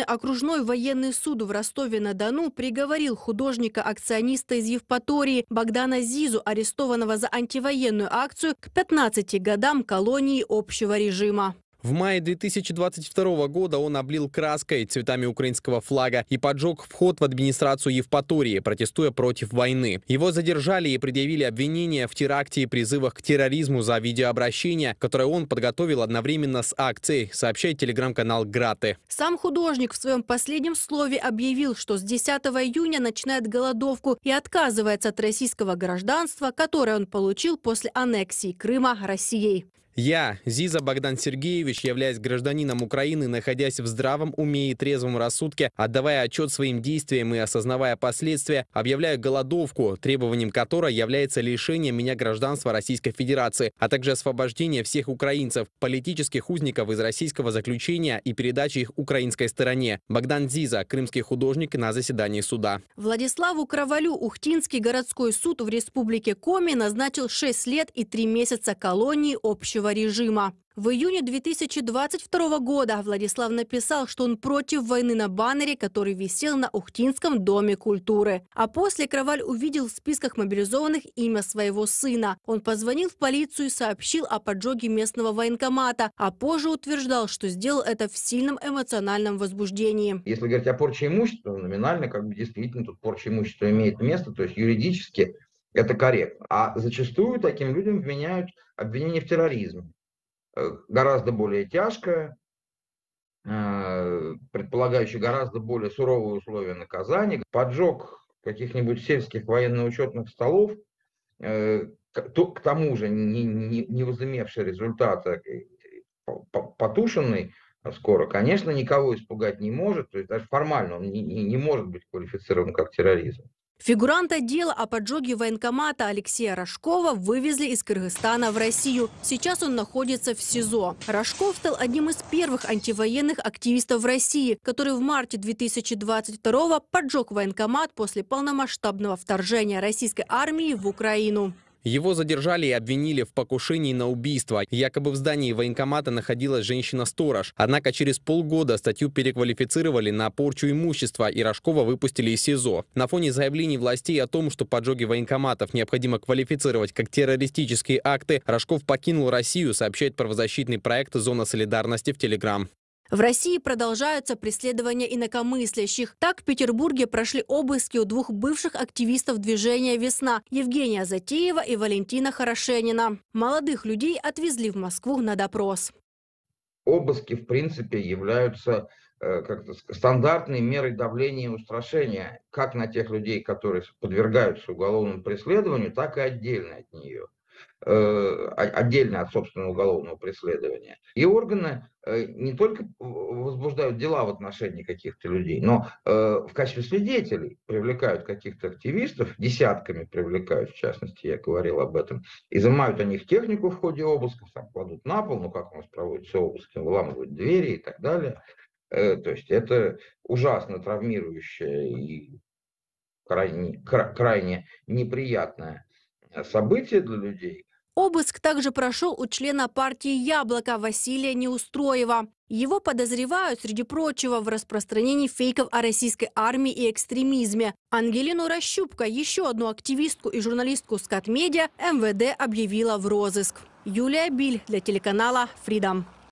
Столичный окружной военный суд в Ростове-на-Дону приговорил художника-акциониста из Евпатории Богдана Зизу, арестованного за антивоенную акцию, к 15 годам колонии общего режима. В мае 2022 года он облил краской цветами украинского флага и поджег вход в администрацию Евпатории, протестуя против войны. Его задержали и предъявили обвинения в теракте и призывах к терроризму за видеообращение, которое он подготовил одновременно с акцией, сообщает телеграм-канал «Граты». Сам художник в своем последнем слове объявил, что с 10 июня начинает голодовку и отказывается от российского гражданства, которое он получил после аннексии Крыма Россией. Я, Зиза Богдан Сергеевич, являясь гражданином Украины, находясь в здравом уме и трезвом рассудке, отдавая отчет своим действиям и осознавая последствия, объявляю голодовку, требованием которой является лишение меня гражданства Российской Федерации, а также освобождение всех украинцев, политических узников из российского заключения и передачи их украинской стороне. Богдан Зиза, крымский художник, на заседании суда. Владиславу Кровалю Ухтинский городской суд в республике Коми назначил 6 лет и 3 месяца колонии общего действующего режима. В июне 2022 года Владислав написал, что он против войны на баннере, который висел на Ухтинском доме культуры. А после Кроваль увидел в списках мобилизованных имя своего сына. Он позвонил в полицию и сообщил о поджоге местного военкомата, а позже утверждал, что сделал это в сильном эмоциональном возбуждении. Если говорить о порче имущества, номинально как бы действительно тут порча имущества имеет место, то есть юридически это корректно. А зачастую таким людям вменяют обвинение в терроризме. Э, гораздо более тяжкое, э, предполагающее гораздо более суровые условия наказания. Поджог каких-нибудь сельских военно-учетных столов, э, к тому же не, не, не возымевший результата, потушенный скоро, конечно, никого испугать не может, то есть даже формально он не, не, не может быть квалифицирован как терроризм. Фигуранта дела о поджоге военкомата Алексея Рожкова вывезли из Кыргызстана в Россию. Сейчас он находится в СИЗО. Рожков стал одним из первых антивоенных активистов в России, который в марте 2022 поджег военкомат после полномасштабного вторжения российской армии в Украину. Его задержали и обвинили в покушении на убийство. Якобы в здании военкомата находилась женщина-сторож. Однако через полгода статью переквалифицировали на порчу имущества и Рожкова выпустили из СИЗО. На фоне заявлений властей о том, что поджоги военкоматов необходимо квалифицировать как террористические акты, Рожков покинул Россию, сообщает правозащитный проект «Зона солидарности» в Телеграм. В России продолжаются преследования инакомыслящих. Так в Петербурге прошли обыски у двух бывших активистов движения «Весна» Евгения Затеева и Валентина Хорошенина. Молодых людей отвезли в Москву на допрос. Обыски, в принципе, являются э, как стандартной мерой давления и устрашения как на тех людей, которые подвергаются уголовному преследованию, так и отдельно от нее – Э, отдельно от собственного уголовного преследования. И органы э, не только возбуждают дела в отношении каких-то людей, но э, в качестве свидетелей привлекают каких-то активистов, десятками привлекают, в частности, я говорил об этом, изымают они них технику в ходе обысков, там, кладут на пол, ну как у нас проводятся обыски, выламывают двери и так далее. То есть это ужасно травмирующее и крайне, крайне неприятное а событие для людей. Обыск также прошел у члена партии «Яблоко» Василия Неустроева. Его подозревают, среди прочего, в распространении фейков о российской армии и экстремизме. Ангелину Рощупко, еще одну активистку и журналистку Скат Медиа, МВД объявила в розыск. Юлия Биль для телеканала «Фридом».